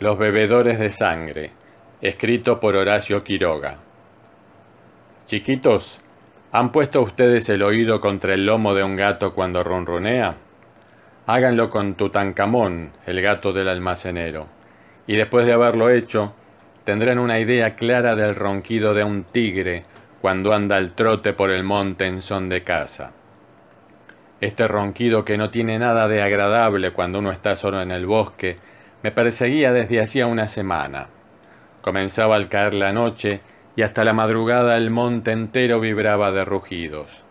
Los bebedores de sangre, escrito por Horacio Quiroga. Chiquitos, ¿han puesto ustedes el oído contra el lomo de un gato cuando ronronea? Háganlo con Tutankamón, el gato del almacenero, y después de haberlo hecho, tendrán una idea clara del ronquido de un tigre cuando anda al trote por el monte en son de caza. Este ronquido que no tiene nada de agradable cuando uno está solo en el bosque me perseguía desde hacía una semana. Comenzaba al caer la noche y hasta la madrugada el monte entero vibraba de rugidos.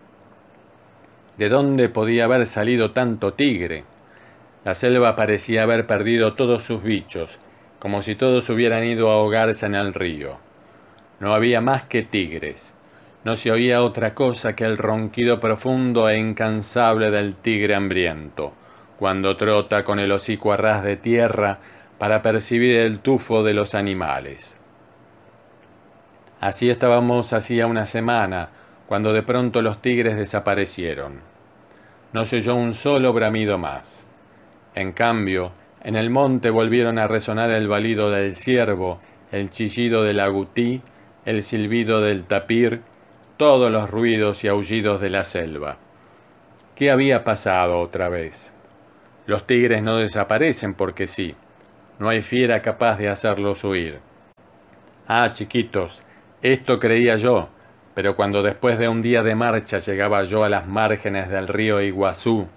¿De dónde podía haber salido tanto tigre? La selva parecía haber perdido todos sus bichos, como si todos hubieran ido a ahogarse en el río. No había más que tigres. No se oía otra cosa que el ronquido profundo e incansable del tigre hambriento cuando trota con el hocico a de tierra para percibir el tufo de los animales. Así estábamos hacía una semana, cuando de pronto los tigres desaparecieron. No se oyó un solo bramido más. En cambio, en el monte volvieron a resonar el balido del ciervo, el chillido del agutí, el silbido del tapir, todos los ruidos y aullidos de la selva. ¿Qué había pasado otra vez? Los tigres no desaparecen porque sí. No hay fiera capaz de hacerlos huir. Ah, chiquitos, esto creía yo, pero cuando después de un día de marcha llegaba yo a las márgenes del río Iguazú,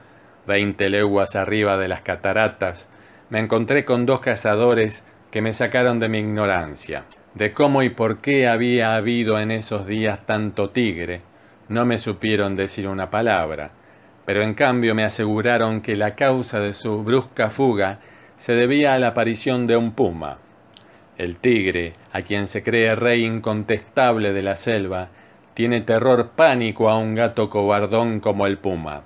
veinte leguas arriba de las cataratas, me encontré con dos cazadores que me sacaron de mi ignorancia. De cómo y por qué había habido en esos días tanto tigre, no me supieron decir una palabra pero en cambio me aseguraron que la causa de su brusca fuga se debía a la aparición de un puma. El tigre, a quien se cree rey incontestable de la selva, tiene terror pánico a un gato cobardón como el puma.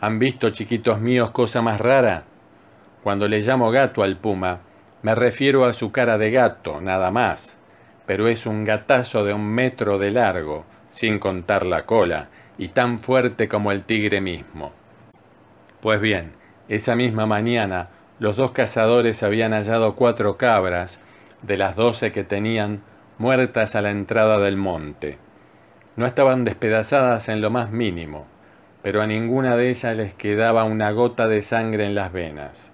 ¿Han visto, chiquitos míos, cosa más rara? Cuando le llamo gato al puma, me refiero a su cara de gato, nada más, pero es un gatazo de un metro de largo, sin contar la cola, y tan fuerte como el tigre mismo. Pues bien, esa misma mañana los dos cazadores habían hallado cuatro cabras, de las doce que tenían, muertas a la entrada del monte. No estaban despedazadas en lo más mínimo, pero a ninguna de ellas les quedaba una gota de sangre en las venas.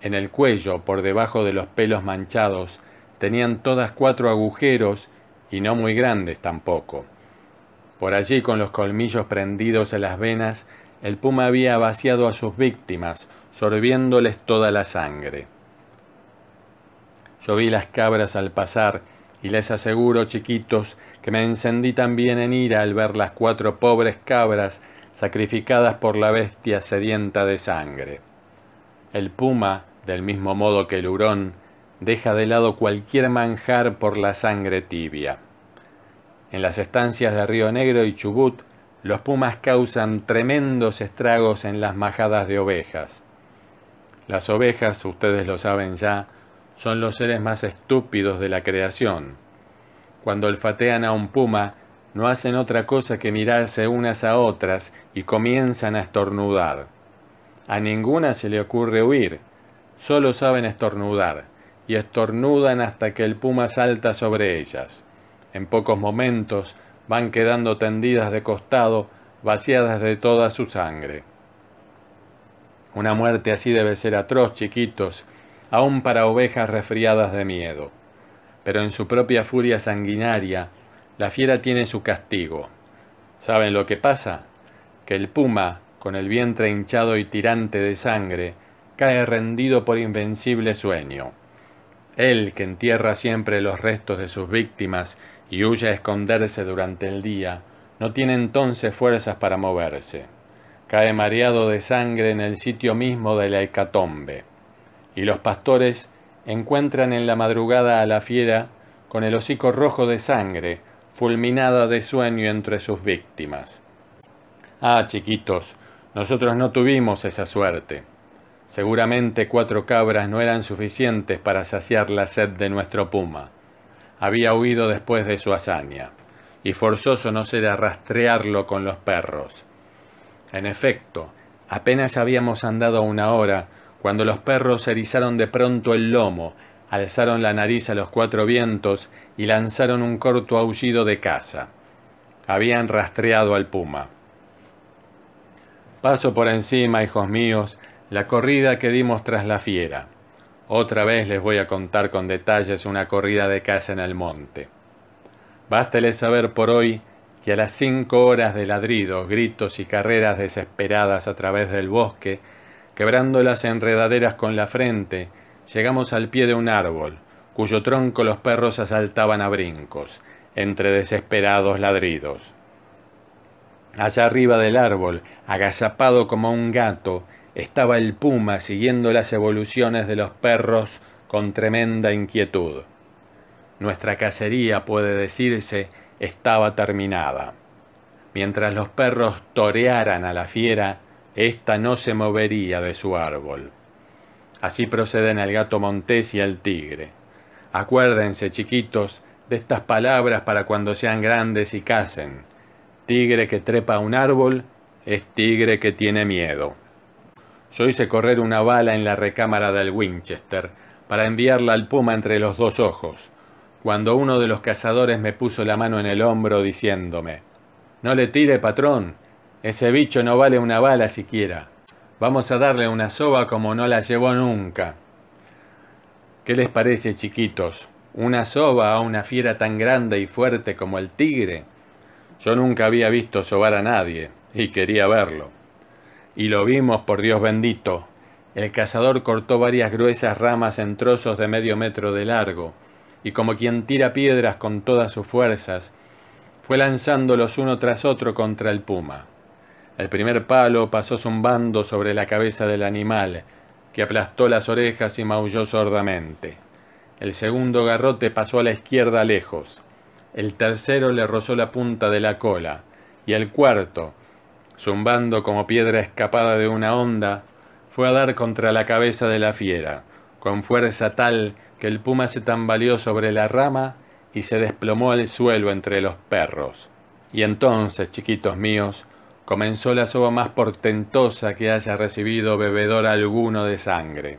En el cuello, por debajo de los pelos manchados, tenían todas cuatro agujeros, y no muy grandes tampoco. Por allí, con los colmillos prendidos en las venas, el puma había vaciado a sus víctimas, sorbiéndoles toda la sangre. Yo vi las cabras al pasar, y les aseguro, chiquitos, que me encendí también en ira al ver las cuatro pobres cabras sacrificadas por la bestia sedienta de sangre. El puma, del mismo modo que el hurón, deja de lado cualquier manjar por la sangre tibia. En las estancias de Río Negro y Chubut, los pumas causan tremendos estragos en las majadas de ovejas. Las ovejas, ustedes lo saben ya, son los seres más estúpidos de la creación. Cuando olfatean a un puma, no hacen otra cosa que mirarse unas a otras y comienzan a estornudar. A ninguna se le ocurre huir, solo saben estornudar, y estornudan hasta que el puma salta sobre ellas. En pocos momentos van quedando tendidas de costado, vaciadas de toda su sangre. Una muerte así debe ser atroz, chiquitos, aun para ovejas resfriadas de miedo. Pero en su propia furia sanguinaria, la fiera tiene su castigo. ¿Saben lo que pasa? Que el puma, con el vientre hinchado y tirante de sangre, cae rendido por invencible sueño. Él, que entierra siempre los restos de sus víctimas y huye a esconderse durante el día, no tiene entonces fuerzas para moverse. Cae mareado de sangre en el sitio mismo de la hecatombe. Y los pastores encuentran en la madrugada a la fiera con el hocico rojo de sangre, fulminada de sueño entre sus víctimas. Ah, chiquitos, nosotros no tuvimos esa suerte. Seguramente cuatro cabras no eran suficientes para saciar la sed de nuestro puma había huido después de su hazaña, y forzoso no era rastrearlo con los perros. En efecto, apenas habíamos andado una hora, cuando los perros erizaron de pronto el lomo, alzaron la nariz a los cuatro vientos y lanzaron un corto aullido de caza. Habían rastreado al puma. Paso por encima, hijos míos, la corrida que dimos tras la fiera. Otra vez les voy a contar con detalles una corrida de caza en el monte. Bástele saber por hoy que a las cinco horas de ladridos, gritos y carreras desesperadas a través del bosque, quebrando las enredaderas con la frente, llegamos al pie de un árbol, cuyo tronco los perros asaltaban a brincos, entre desesperados ladridos. Allá arriba del árbol, agazapado como un gato, estaba el puma siguiendo las evoluciones de los perros con tremenda inquietud. Nuestra cacería, puede decirse, estaba terminada. Mientras los perros torearan a la fiera, ésta no se movería de su árbol. Así proceden al gato montés y al tigre. Acuérdense, chiquitos, de estas palabras para cuando sean grandes y casen. Tigre que trepa a un árbol es tigre que tiene miedo. Yo hice correr una bala en la recámara del Winchester para enviarla al puma entre los dos ojos, cuando uno de los cazadores me puso la mano en el hombro diciéndome, No le tire, patrón, ese bicho no vale una bala siquiera. Vamos a darle una soba como no la llevó nunca. ¿Qué les parece, chiquitos? ¿Una soba a una fiera tan grande y fuerte como el tigre? Yo nunca había visto sobar a nadie, y quería verlo. Y lo vimos, por Dios bendito. El cazador cortó varias gruesas ramas en trozos de medio metro de largo, y como quien tira piedras con todas sus fuerzas, fue lanzándolos uno tras otro contra el puma. El primer palo pasó zumbando sobre la cabeza del animal, que aplastó las orejas y maulló sordamente. El segundo garrote pasó a la izquierda lejos. El tercero le rozó la punta de la cola. Y el cuarto, zumbando como piedra escapada de una onda, fue a dar contra la cabeza de la fiera, con fuerza tal que el puma se tambaleó sobre la rama y se desplomó al suelo entre los perros. Y entonces, chiquitos míos, comenzó la soba más portentosa que haya recibido bebedor alguno de sangre.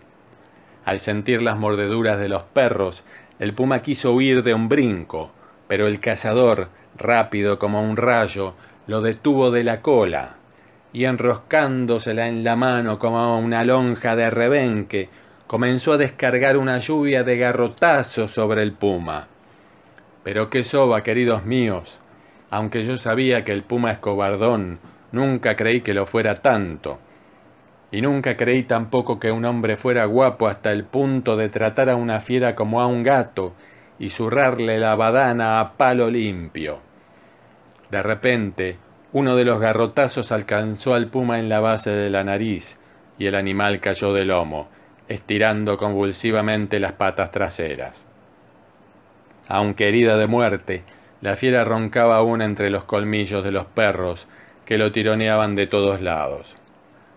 Al sentir las mordeduras de los perros, el puma quiso huir de un brinco, pero el cazador, rápido como un rayo, lo detuvo de la cola y enroscándosela en la mano como una lonja de rebenque, comenzó a descargar una lluvia de garrotazos sobre el puma. Pero qué soba, queridos míos, aunque yo sabía que el puma es cobardón, nunca creí que lo fuera tanto. Y nunca creí tampoco que un hombre fuera guapo hasta el punto de tratar a una fiera como a un gato y zurrarle la badana a palo limpio. De repente, uno de los garrotazos alcanzó al puma en la base de la nariz y el animal cayó del lomo, estirando convulsivamente las patas traseras. Aunque herida de muerte, la fiera roncaba aún entre los colmillos de los perros que lo tironeaban de todos lados.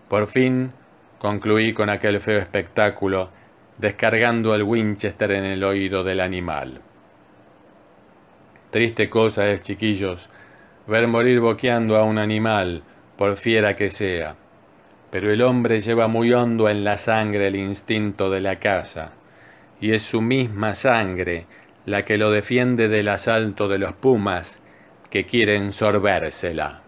Por fin, concluí con aquel feo espectáculo, descargando el Winchester en el oído del animal. Triste cosa es, chiquillos, ver morir boqueando a un animal, por fiera que sea. Pero el hombre lleva muy hondo en la sangre el instinto de la caza, y es su misma sangre la que lo defiende del asalto de los pumas que quieren sorbérsela.